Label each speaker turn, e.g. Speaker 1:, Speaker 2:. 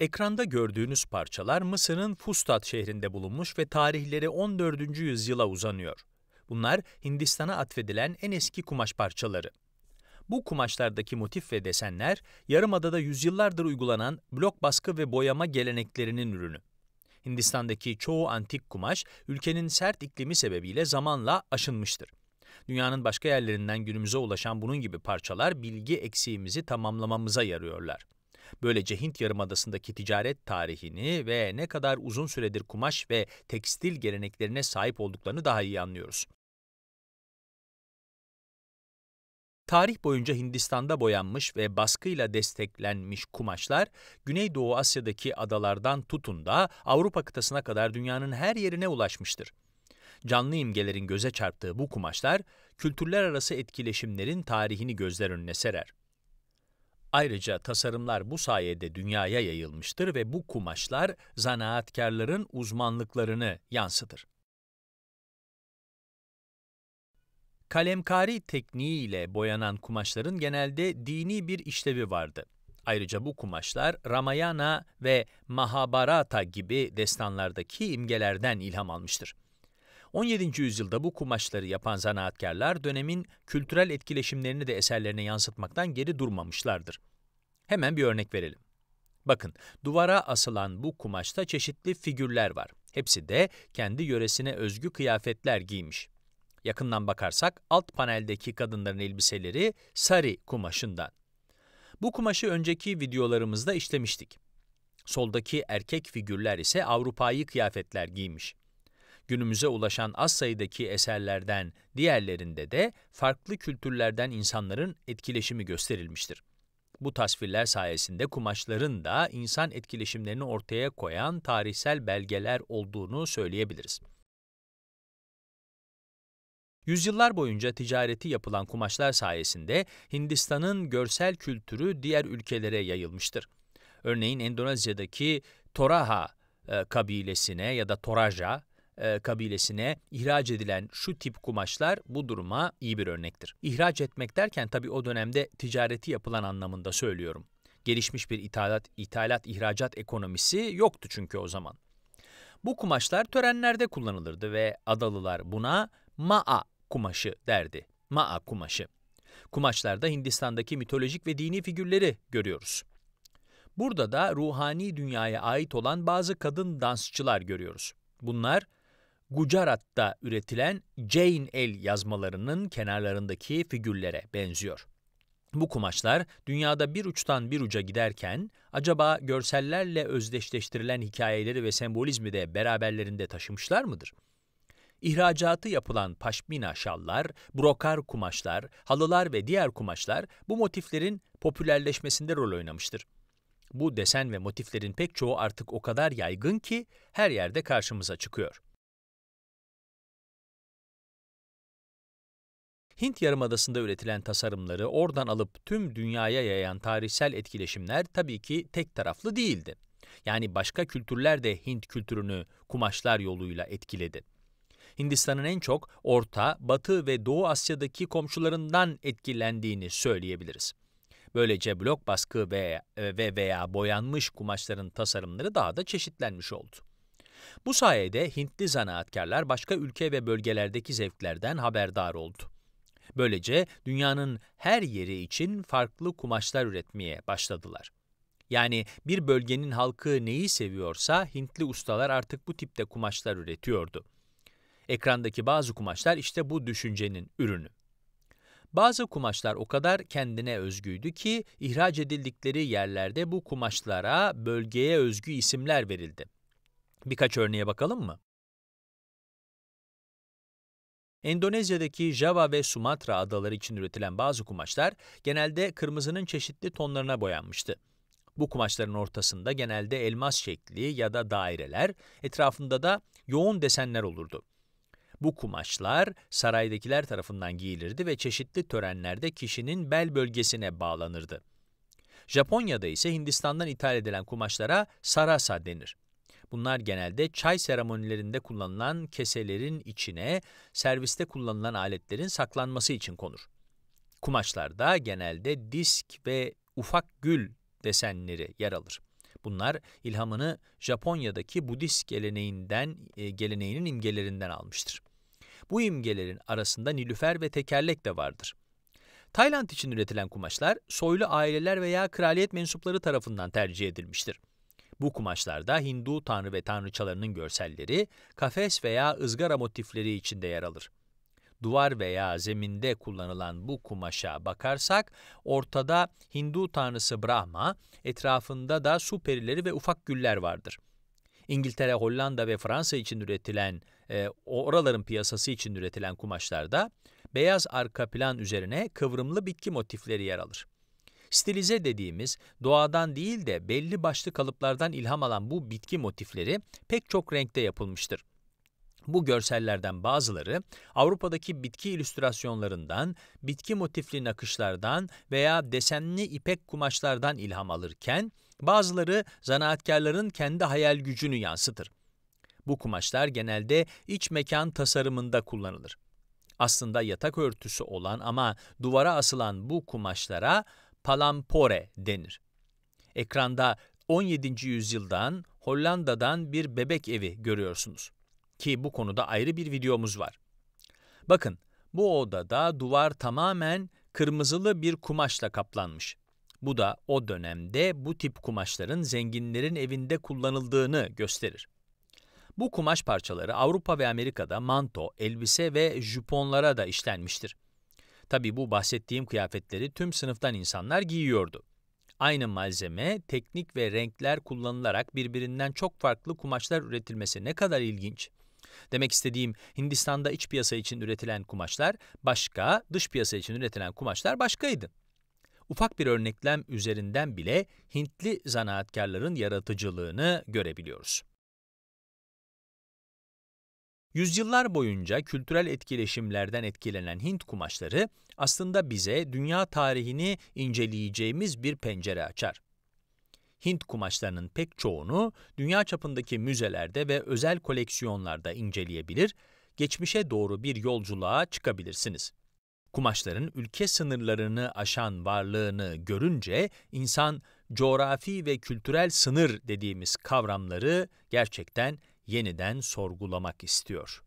Speaker 1: Ekranda gördüğünüz parçalar Mısır'ın Fustat şehrinde bulunmuş ve tarihleri 14. yüzyıla uzanıyor. Bunlar Hindistan'a atfedilen en eski kumaş parçaları. Bu kumaşlardaki motif ve desenler, yarımadada yüzyıllardır uygulanan blok baskı ve boyama geleneklerinin ürünü. Hindistan'daki çoğu antik kumaş, ülkenin sert iklimi sebebiyle zamanla aşınmıştır. Dünyanın başka yerlerinden günümüze ulaşan bunun gibi parçalar bilgi eksiğimizi tamamlamamıza yarıyorlar. Böylece Hint Yarımadası'ndaki ticaret tarihini ve ne kadar uzun süredir kumaş ve tekstil geleneklerine sahip olduklarını daha iyi anlıyoruz. Tarih boyunca Hindistan'da boyanmış ve baskıyla desteklenmiş kumaşlar, Güneydoğu Asya'daki adalardan tutun da Avrupa kıtasına kadar dünyanın her yerine ulaşmıştır. Canlı imgelerin göze çarptığı bu kumaşlar, kültürler arası etkileşimlerin tarihini gözler önüne serer. Ayrıca tasarımlar bu sayede dünyaya yayılmıştır ve bu kumaşlar zanaatkarların uzmanlıklarını yansıtır. Kalemkari tekniği ile boyanan kumaşların genelde dini bir işlevi vardı. Ayrıca bu kumaşlar Ramayana ve Mahabharata gibi destanlardaki imgelerden ilham almıştır. 17. yüzyılda bu kumaşları yapan zanaatkarlar dönemin kültürel etkileşimlerini de eserlerine yansıtmaktan geri durmamışlardır. Hemen bir örnek verelim. Bakın, duvara asılan bu kumaşta çeşitli figürler var. Hepsi de kendi yöresine özgü kıyafetler giymiş. Yakından bakarsak alt paneldeki kadınların elbiseleri sari kumaşından. Bu kumaşı önceki videolarımızda işlemiştik. Soldaki erkek figürler ise Avrupa'yı kıyafetler giymiş. Günümüze ulaşan az sayıdaki eserlerden diğerlerinde de farklı kültürlerden insanların etkileşimi gösterilmiştir. Bu tasvirler sayesinde kumaşların da insan etkileşimlerini ortaya koyan tarihsel belgeler olduğunu söyleyebiliriz. Yüzyıllar boyunca ticareti yapılan kumaşlar sayesinde Hindistan'ın görsel kültürü diğer ülkelere yayılmıştır. Örneğin Endonezya'daki Toraha e, kabilesine ya da Toraja e, kabilesine ihraç edilen şu tip kumaşlar bu duruma iyi bir örnektir. İhraç etmek derken tabii o dönemde ticareti yapılan anlamında söylüyorum. Gelişmiş bir ithalat, ithalat ihracat ekonomisi yoktu çünkü o zaman. Bu kumaşlar törenlerde kullanılırdı ve adalılar buna maa kumaşı derdi. Maa kumaşı. Kumaşlarda Hindistan'daki mitolojik ve dini figürleri görüyoruz. Burada da ruhani dünyaya ait olan bazı kadın dansçılar görüyoruz. Bunlar Gujarat'ta üretilen Jain el yazmalarının kenarlarındaki figürlere benziyor. Bu kumaşlar dünyada bir uçtan bir uca giderken acaba görsellerle özdeşleştirilen hikayeleri ve sembolizmi de beraberlerinde taşımışlar mıdır? İhracatı yapılan paşmina şallar, brokar kumaşlar, halılar ve diğer kumaşlar bu motiflerin popülerleşmesinde rol oynamıştır. Bu desen ve motiflerin pek çoğu artık o kadar yaygın ki her yerde karşımıza çıkıyor. Hint Yarımadası'nda üretilen tasarımları oradan alıp tüm dünyaya yayan tarihsel etkileşimler tabii ki tek taraflı değildi. Yani başka kültürler de Hint kültürünü kumaşlar yoluyla etkiledi. Hindistan'ın en çok Orta, Batı ve Doğu Asya'daki komşularından etkilendiğini söyleyebiliriz. Böylece blok baskı ve, ve veya boyanmış kumaşların tasarımları daha da çeşitlenmiş oldu. Bu sayede Hintli zanaatkarlar başka ülke ve bölgelerdeki zevklerden haberdar oldu. Böylece dünyanın her yeri için farklı kumaşlar üretmeye başladılar. Yani bir bölgenin halkı neyi seviyorsa Hintli ustalar artık bu tipte kumaşlar üretiyordu. Ekrandaki bazı kumaşlar işte bu düşüncenin ürünü. Bazı kumaşlar o kadar kendine özgüydü ki ihraç edildikleri yerlerde bu kumaşlara bölgeye özgü isimler verildi. Birkaç örneğe bakalım mı? Endonezya'daki Java ve Sumatra adaları için üretilen bazı kumaşlar genelde kırmızının çeşitli tonlarına boyanmıştı. Bu kumaşların ortasında genelde elmas şekli ya da daireler, etrafında da yoğun desenler olurdu. Bu kumaşlar saraydakiler tarafından giyilirdi ve çeşitli törenlerde kişinin bel bölgesine bağlanırdı. Japonya'da ise Hindistan'dan ithal edilen kumaşlara sarasa denir. Bunlar genelde çay seremonilerinde kullanılan keselerin içine serviste kullanılan aletlerin saklanması için konur. Kumaşlarda genelde disk ve ufak gül desenleri yer alır. Bunlar ilhamını Japonya'daki Budist geleneğinden e, geleneğinin imgelerinden almıştır. Bu imgelerin arasında nilüfer ve tekerlek de vardır. Tayland için üretilen kumaşlar soylu aileler veya kraliyet mensupları tarafından tercih edilmiştir. Bu kumaşlarda Hindu tanrı ve tanrıçalarının görselleri, kafes veya ızgara motifleri içinde yer alır. Duvar veya zeminde kullanılan bu kumaşa bakarsak, ortada Hindu tanrısı Brahma, etrafında da su perileri ve ufak güller vardır. İngiltere, Hollanda ve Fransa için üretilen, e, oraların piyasası için üretilen kumaşlarda beyaz arka plan üzerine kıvrımlı bitki motifleri yer alır. Stilize dediğimiz doğadan değil de belli başlı kalıplardan ilham alan bu bitki motifleri pek çok renkte yapılmıştır. Bu görsellerden bazıları Avrupa'daki bitki illüstrasyonlarından, bitki motifli nakışlardan veya desenli ipek kumaşlardan ilham alırken, bazıları zanaatkarların kendi hayal gücünü yansıtır. Bu kumaşlar genelde iç mekan tasarımında kullanılır. Aslında yatak örtüsü olan ama duvara asılan bu kumaşlara palampore denir. Ekranda 17. yüzyıldan Hollanda'dan bir bebek evi görüyorsunuz. Ki bu konuda ayrı bir videomuz var. Bakın bu odada duvar tamamen kırmızılı bir kumaşla kaplanmış. Bu da o dönemde bu tip kumaşların zenginlerin evinde kullanıldığını gösterir. Bu kumaş parçaları Avrupa ve Amerika'da manto, elbise ve jüponlara da işlenmiştir. Tabi bu bahsettiğim kıyafetleri tüm sınıftan insanlar giyiyordu. Aynı malzeme, teknik ve renkler kullanılarak birbirinden çok farklı kumaşlar üretilmesi ne kadar ilginç. Demek istediğim Hindistan'da iç piyasa için üretilen kumaşlar başka, dış piyasa için üretilen kumaşlar başkaydı. Ufak bir örneklem üzerinden bile Hintli zanaatkarların yaratıcılığını görebiliyoruz. Yüzyıllar boyunca kültürel etkileşimlerden etkilenen Hint kumaşları aslında bize dünya tarihini inceleyeceğimiz bir pencere açar. Hint kumaşlarının pek çoğunu dünya çapındaki müzelerde ve özel koleksiyonlarda inceleyebilir, geçmişe doğru bir yolculuğa çıkabilirsiniz. Kumaşların ülke sınırlarını aşan varlığını görünce insan coğrafi ve kültürel sınır dediğimiz kavramları gerçekten yeniden sorgulamak istiyor.